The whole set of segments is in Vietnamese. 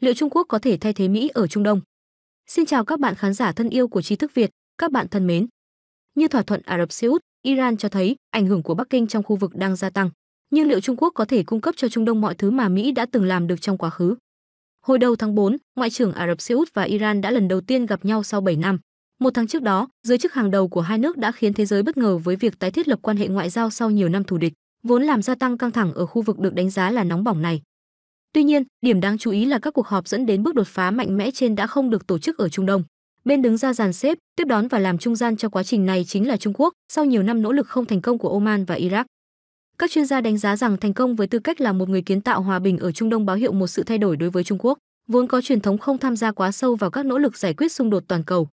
Liệu Trung Quốc có thể thay thế Mỹ ở Trung Đông? Xin chào các bạn khán giả thân yêu của Trí thức Việt, các bạn thân mến. Như thỏa thuận Ả Rập Xê Út, Iran cho thấy ảnh hưởng của Bắc Kinh trong khu vực đang gia tăng, nhưng liệu Trung Quốc có thể cung cấp cho Trung Đông mọi thứ mà Mỹ đã từng làm được trong quá khứ? Hồi đầu tháng 4, Ngoại trưởng Ả Rập Xê Út và Iran đã lần đầu tiên gặp nhau sau 7 năm. Một tháng trước đó, giới chức hàng đầu của hai nước đã khiến thế giới bất ngờ với việc tái thiết lập quan hệ ngoại giao sau nhiều năm thù địch, vốn làm gia tăng căng thẳng ở khu vực được đánh giá là nóng bỏng này. Tuy nhiên, điểm đáng chú ý là các cuộc họp dẫn đến bước đột phá mạnh mẽ trên đã không được tổ chức ở Trung Đông. Bên đứng ra dàn xếp, tiếp đón và làm trung gian cho quá trình này chính là Trung Quốc, sau nhiều năm nỗ lực không thành công của Oman và Iraq. Các chuyên gia đánh giá rằng thành công với tư cách là một người kiến tạo hòa bình ở Trung Đông báo hiệu một sự thay đổi đối với Trung Quốc, vốn có truyền thống không tham gia quá sâu vào các nỗ lực giải quyết xung đột toàn cầu.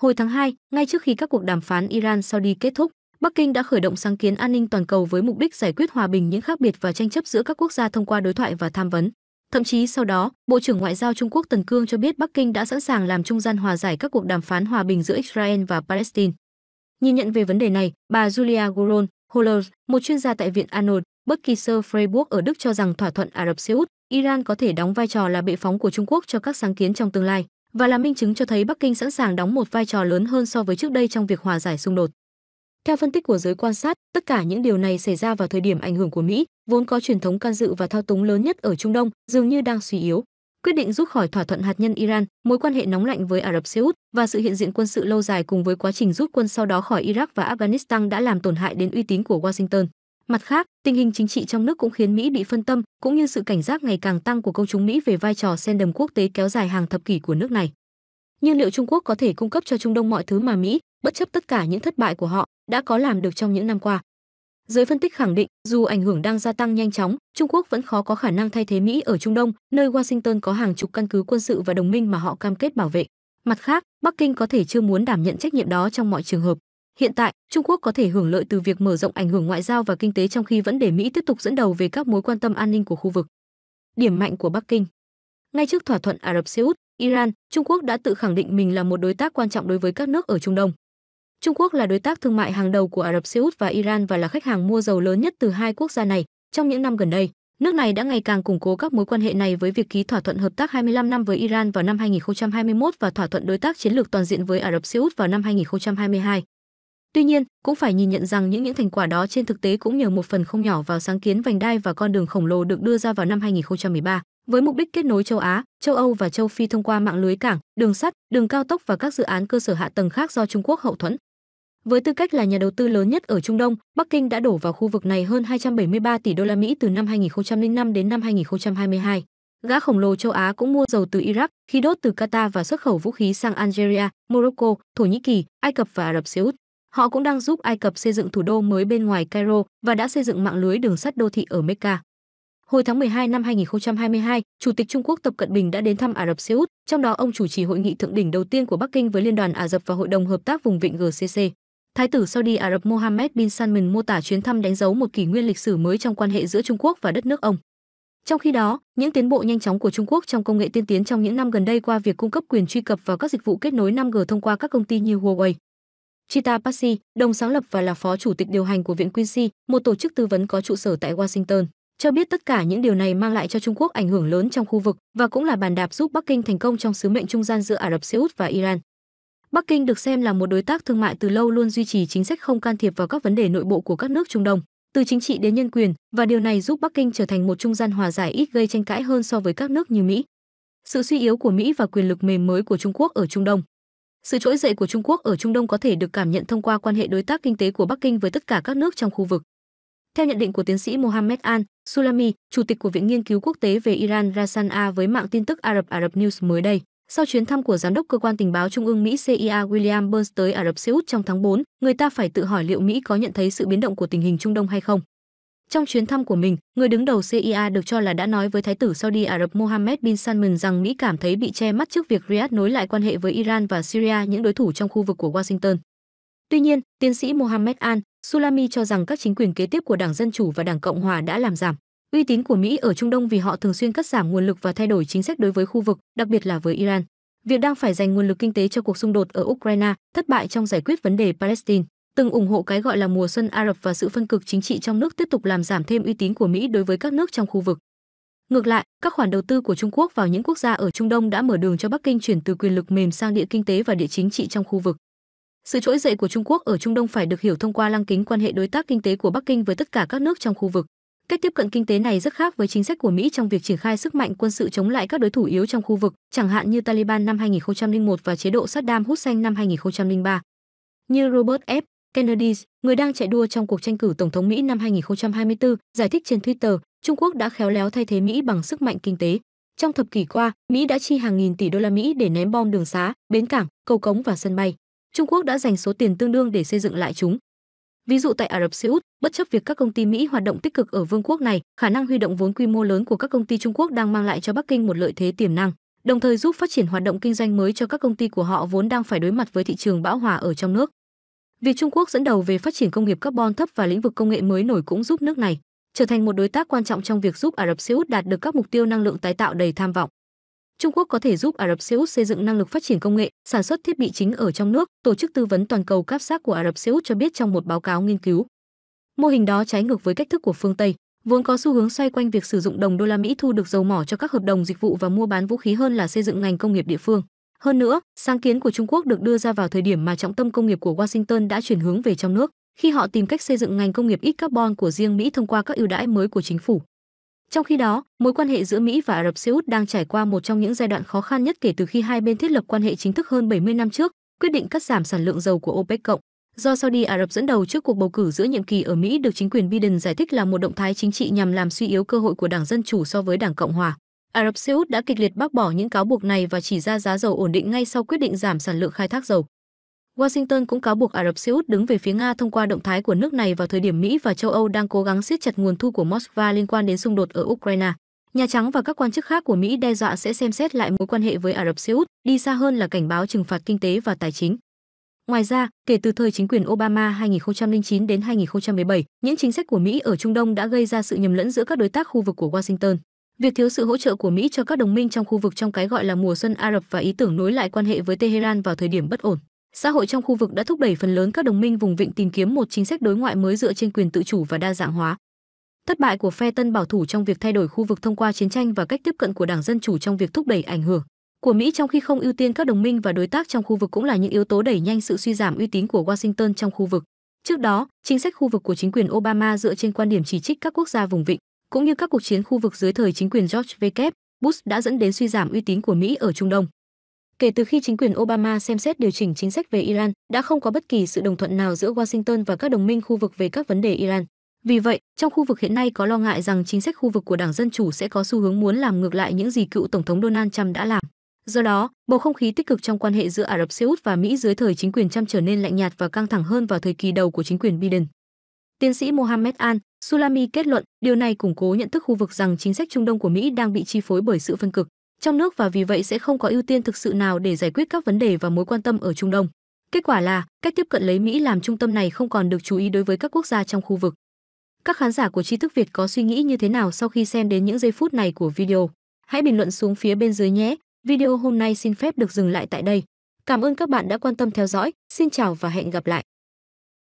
Hồi tháng 2, ngay trước khi các cuộc đàm phán Iran-Saudi kết thúc, Bắc Kinh đã khởi động sáng kiến an ninh toàn cầu với mục đích giải quyết hòa bình những khác biệt và tranh chấp giữa các quốc gia thông qua đối thoại và tham vấn. Thậm chí sau đó, Bộ trưởng Ngoại giao Trung Quốc Tần Cương cho biết Bắc Kinh đã sẵn sàng làm trung gian hòa giải các cuộc đàm phán hòa bình giữa Israel và Palestine. Nhìn nhận về vấn đề này, bà Julia Goron Holler, một chuyên gia tại Viện Arnold Berkischer Freiburg ở Đức cho rằng thỏa thuận Ả Rập Xê Út, Iran có thể đóng vai trò là bệ phóng của Trung Quốc cho các sáng kiến trong tương lai và là minh chứng cho thấy Bắc Kinh sẵn sàng đóng một vai trò lớn hơn so với trước đây trong việc hòa giải xung đột. Theo phân tích của giới quan sát, tất cả những điều này xảy ra vào thời điểm ảnh hưởng của Mỹ, vốn có truyền thống can dự và thao túng lớn nhất ở Trung Đông, dường như đang suy yếu. Quyết định rút khỏi thỏa thuận hạt nhân Iran, mối quan hệ nóng lạnh với Ả Rập Xê Út và sự hiện diện quân sự lâu dài cùng với quá trình rút quân sau đó khỏi Iraq và Afghanistan đã làm tổn hại đến uy tín của Washington. Mặt khác, tình hình chính trị trong nước cũng khiến Mỹ bị phân tâm, cũng như sự cảnh giác ngày càng tăng của công chúng Mỹ về vai trò sen đầm quốc tế kéo dài hàng thập kỷ của nước này. Nhưng liệu Trung Quốc có thể cung cấp cho Trung Đông mọi thứ mà Mỹ, bất chấp tất cả những thất bại của họ, đã có làm được trong những năm qua. Giới phân tích khẳng định, dù ảnh hưởng đang gia tăng nhanh chóng, Trung Quốc vẫn khó có khả năng thay thế Mỹ ở Trung Đông, nơi Washington có hàng chục căn cứ quân sự và đồng minh mà họ cam kết bảo vệ. Mặt khác, Bắc Kinh có thể chưa muốn đảm nhận trách nhiệm đó trong mọi trường hợp. Hiện tại, Trung Quốc có thể hưởng lợi từ việc mở rộng ảnh hưởng ngoại giao và kinh tế trong khi vẫn để Mỹ tiếp tục dẫn đầu về các mối quan tâm an ninh của khu vực. Điểm mạnh của Bắc Kinh Ngay trước thỏa thuận Ả Rập Xê Út, Iran, Trung Quốc đã tự khẳng định mình là một đối tác quan trọng đối với các nước ở Trung Đông. Trung Quốc là đối tác thương mại hàng đầu của Ả Rập Xê Út và Iran và là khách hàng mua dầu lớn nhất từ hai quốc gia này. Trong những năm gần đây, nước này đã ngày càng củng cố các mối quan hệ này với việc ký thỏa thuận hợp tác 25 năm với Iran vào năm 2021 và thỏa thuận đối tác chiến lược toàn diện với Ả Rập Xê Út vào năm 2022. Tuy nhiên, cũng phải nhìn nhận rằng những những thành quả đó trên thực tế cũng nhờ một phần không nhỏ vào sáng kiến vành đai và con đường khổng lồ được đưa ra vào năm 2013 với mục đích kết nối châu Á, châu Âu và châu Phi thông qua mạng lưới cảng, đường sắt, đường cao tốc và các dự án cơ sở hạ tầng khác do Trung Quốc hậu thuẫn. Với tư cách là nhà đầu tư lớn nhất ở Trung Đông, Bắc Kinh đã đổ vào khu vực này hơn 273 tỷ đô la Mỹ từ năm 2005 đến năm 2022. Gã khổng lồ châu Á cũng mua dầu từ Iraq, khí đốt từ Qatar và xuất khẩu vũ khí sang Algeria, Morocco, Thổ Nhĩ Kỳ, Ai Cập và Ả Rập Xê Út. Họ cũng đang giúp Ai Cập xây dựng thủ đô mới bên ngoài Cairo và đã xây dựng mạng lưới đường sắt đô thị ở Mecca. Hồi tháng 12 năm 2022, Chủ tịch Trung Quốc Tập Cận Bình đã đến thăm Ả Rập Xê Út, trong đó ông chủ trì hội nghị thượng đỉnh đầu tiên của Bắc Kinh với Liên đoàn Ả Rập và Hội đồng Hợp tác vùng vịnh GCC. Thái tử Saudi Ả Rập Mohammed bin Salman mô tả chuyến thăm đánh dấu một kỷ nguyên lịch sử mới trong quan hệ giữa Trung Quốc và đất nước ông. Trong khi đó, những tiến bộ nhanh chóng của Trung Quốc trong công nghệ tiên tiến trong những năm gần đây qua việc cung cấp quyền truy cập vào các dịch vụ kết nối 5G thông qua các công ty như Huawei. Chita Pasi, đồng sáng lập và là phó chủ tịch điều hành của Viện Quincy, một tổ chức tư vấn có trụ sở tại Washington, cho biết tất cả những điều này mang lại cho Trung Quốc ảnh hưởng lớn trong khu vực và cũng là bàn đạp giúp Bắc Kinh thành công trong sứ mệnh trung gian giữa Ả Rập Xê Út và Iran. Bắc Kinh được xem là một đối tác thương mại từ lâu luôn duy trì chính sách không can thiệp vào các vấn đề nội bộ của các nước Trung Đông, từ chính trị đến nhân quyền, và điều này giúp Bắc Kinh trở thành một trung gian hòa giải ít gây tranh cãi hơn so với các nước như Mỹ. Sự suy yếu của Mỹ và quyền lực mềm mới của Trung Quốc ở Trung Đông. Sự trỗi dậy của Trung Quốc ở Trung Đông có thể được cảm nhận thông qua quan hệ đối tác kinh tế của Bắc Kinh với tất cả các nước trong khu vực. Theo nhận định của tiến sĩ Mohammed Al Sulami, chủ tịch của Viện Nghiên cứu Quốc tế về Iran Rasan A với mạng tin tức Arab Arab News mới đây, sau chuyến thăm của giám đốc cơ quan tình báo Trung ương Mỹ CIA William Burns tới Ả Rập Xê Út trong tháng 4, người ta phải tự hỏi liệu Mỹ có nhận thấy sự biến động của tình hình Trung Đông hay không. Trong chuyến thăm của mình, người đứng đầu CIA được cho là đã nói với Thái tử Saudi Ả Rập Mohammed bin Salman rằng Mỹ cảm thấy bị che mắt trước việc Riyadh nối lại quan hệ với Iran và Syria, những đối thủ trong khu vực của Washington. Tuy nhiên, tiến sĩ Mohammed Al Sulami cho rằng các chính quyền kế tiếp của Đảng Dân Chủ và Đảng Cộng Hòa đã làm giảm Uy tín của Mỹ ở Trung Đông vì họ thường xuyên cắt giảm nguồn lực và thay đổi chính sách đối với khu vực, đặc biệt là với Iran. Việc đang phải dành nguồn lực kinh tế cho cuộc xung đột ở Ukraine, thất bại trong giải quyết vấn đề Palestine, từng ủng hộ cái gọi là mùa xuân Ả Rập và sự phân cực chính trị trong nước tiếp tục làm giảm thêm uy tín của Mỹ đối với các nước trong khu vực. Ngược lại, các khoản đầu tư của Trung Quốc vào những quốc gia ở Trung Đông đã mở đường cho Bắc Kinh chuyển từ quyền lực mềm sang địa kinh tế và địa chính trị trong khu vực. Sự trỗi dậy của Trung Quốc ở Trung Đông phải được hiểu thông qua lăng kính quan hệ đối tác kinh tế của Bắc Kinh với tất cả các nước trong khu vực. Cách tiếp cận kinh tế này rất khác với chính sách của Mỹ trong việc triển khai sức mạnh quân sự chống lại các đối thủ yếu trong khu vực, chẳng hạn như Taliban năm 2001 và chế độ Saddam Hussein năm 2003. Như Robert F. Kennedy, người đang chạy đua trong cuộc tranh cử tổng thống Mỹ năm 2024, giải thích trên Twitter, Trung Quốc đã khéo léo thay thế Mỹ bằng sức mạnh kinh tế. Trong thập kỷ qua, Mỹ đã chi hàng nghìn tỷ đô la Mỹ để ném bom đường xá, bến cảng, cầu cống và sân bay. Trung Quốc đã dành số tiền tương đương để xây dựng lại chúng. Ví dụ tại Ả Rập Xê Út, bất chấp việc các công ty Mỹ hoạt động tích cực ở vương quốc này, khả năng huy động vốn quy mô lớn của các công ty Trung Quốc đang mang lại cho Bắc Kinh một lợi thế tiềm năng, đồng thời giúp phát triển hoạt động kinh doanh mới cho các công ty của họ vốn đang phải đối mặt với thị trường bão hòa ở trong nước. Việc Trung Quốc dẫn đầu về phát triển công nghiệp carbon thấp và lĩnh vực công nghệ mới nổi cũng giúp nước này trở thành một đối tác quan trọng trong việc giúp Ả Rập Xê Út đạt được các mục tiêu năng lượng tái tạo đầy tham vọng. Trung Quốc có thể giúp Ả Rập Xê Út xây dựng năng lực phát triển công nghệ, sản xuất thiết bị chính ở trong nước, tổ chức tư vấn toàn cầu CAPSAC của Ả Rập Xê Út cho biết trong một báo cáo nghiên cứu. Mô hình đó trái ngược với cách thức của phương Tây, vốn có xu hướng xoay quanh việc sử dụng đồng đô la Mỹ thu được dầu mỏ cho các hợp đồng dịch vụ và mua bán vũ khí hơn là xây dựng ngành công nghiệp địa phương. Hơn nữa, sáng kiến của Trung Quốc được đưa ra vào thời điểm mà trọng tâm công nghiệp của Washington đã chuyển hướng về trong nước, khi họ tìm cách xây dựng ngành công nghiệp ít carbon của riêng Mỹ thông qua các ưu đãi mới của chính phủ. Trong khi đó, mối quan hệ giữa Mỹ và Ả Rập Xê Út đang trải qua một trong những giai đoạn khó khăn nhất kể từ khi hai bên thiết lập quan hệ chính thức hơn 70 năm trước, quyết định cắt giảm sản lượng dầu của OPEC cộng. Do Saudi Ả Rập dẫn đầu trước cuộc bầu cử giữa nhiệm kỳ ở Mỹ được chính quyền Biden giải thích là một động thái chính trị nhằm làm suy yếu cơ hội của Đảng Dân chủ so với Đảng Cộng hòa. Ả Rập Xê Út đã kịch liệt bác bỏ những cáo buộc này và chỉ ra giá dầu ổn định ngay sau quyết định giảm sản lượng khai thác dầu. Washington cũng cáo buộc Ả Rập Xê Út đứng về phía Nga thông qua động thái của nước này vào thời điểm Mỹ và châu Âu đang cố gắng siết chặt nguồn thu của Moscow liên quan đến xung đột ở Ukraine. Nhà Trắng và các quan chức khác của Mỹ đe dọa sẽ xem xét lại mối quan hệ với Ả Rập Xê Út, đi xa hơn là cảnh báo trừng phạt kinh tế và tài chính. Ngoài ra, kể từ thời chính quyền Obama 2009 đến 2017, những chính sách của Mỹ ở Trung Đông đã gây ra sự nhầm lẫn giữa các đối tác khu vực của Washington. Việc thiếu sự hỗ trợ của Mỹ cho các đồng minh trong khu vực trong cái gọi là mùa xuân Ả Rập và ý tưởng nối lại quan hệ với Tehran vào thời điểm bất ổn xã hội trong khu vực đã thúc đẩy phần lớn các đồng minh vùng vịnh tìm kiếm một chính sách đối ngoại mới dựa trên quyền tự chủ và đa dạng hóa thất bại của phe tân bảo thủ trong việc thay đổi khu vực thông qua chiến tranh và cách tiếp cận của đảng dân chủ trong việc thúc đẩy ảnh hưởng của mỹ trong khi không ưu tiên các đồng minh và đối tác trong khu vực cũng là những yếu tố đẩy nhanh sự suy giảm uy tín của washington trong khu vực trước đó chính sách khu vực của chính quyền obama dựa trên quan điểm chỉ trích các quốc gia vùng vịnh cũng như các cuộc chiến khu vực dưới thời chính quyền george w bush đã dẫn đến suy giảm uy tín của mỹ ở trung đông kể từ khi chính quyền Obama xem xét điều chỉnh chính sách về Iran, đã không có bất kỳ sự đồng thuận nào giữa Washington và các đồng minh khu vực về các vấn đề Iran. Vì vậy, trong khu vực hiện nay có lo ngại rằng chính sách khu vực của Đảng Dân Chủ sẽ có xu hướng muốn làm ngược lại những gì cựu Tổng thống Donald Trump đã làm. Do đó, bầu không khí tích cực trong quan hệ giữa Ả Rập Xê Út và Mỹ dưới thời chính quyền Trump trở nên lạnh nhạt và căng thẳng hơn vào thời kỳ đầu của chính quyền Biden. Tiến sĩ Mohammed Al Sulami kết luận, điều này củng cố nhận thức khu vực rằng chính sách Trung Đông của Mỹ đang bị chi phối bởi sự phân cực, trong nước và vì vậy sẽ không có ưu tiên thực sự nào để giải quyết các vấn đề và mối quan tâm ở Trung Đông. Kết quả là, cách tiếp cận lấy Mỹ làm trung tâm này không còn được chú ý đối với các quốc gia trong khu vực. Các khán giả của tri thức Việt có suy nghĩ như thế nào sau khi xem đến những giây phút này của video? Hãy bình luận xuống phía bên dưới nhé. Video hôm nay xin phép được dừng lại tại đây. Cảm ơn các bạn đã quan tâm theo dõi. Xin chào và hẹn gặp lại.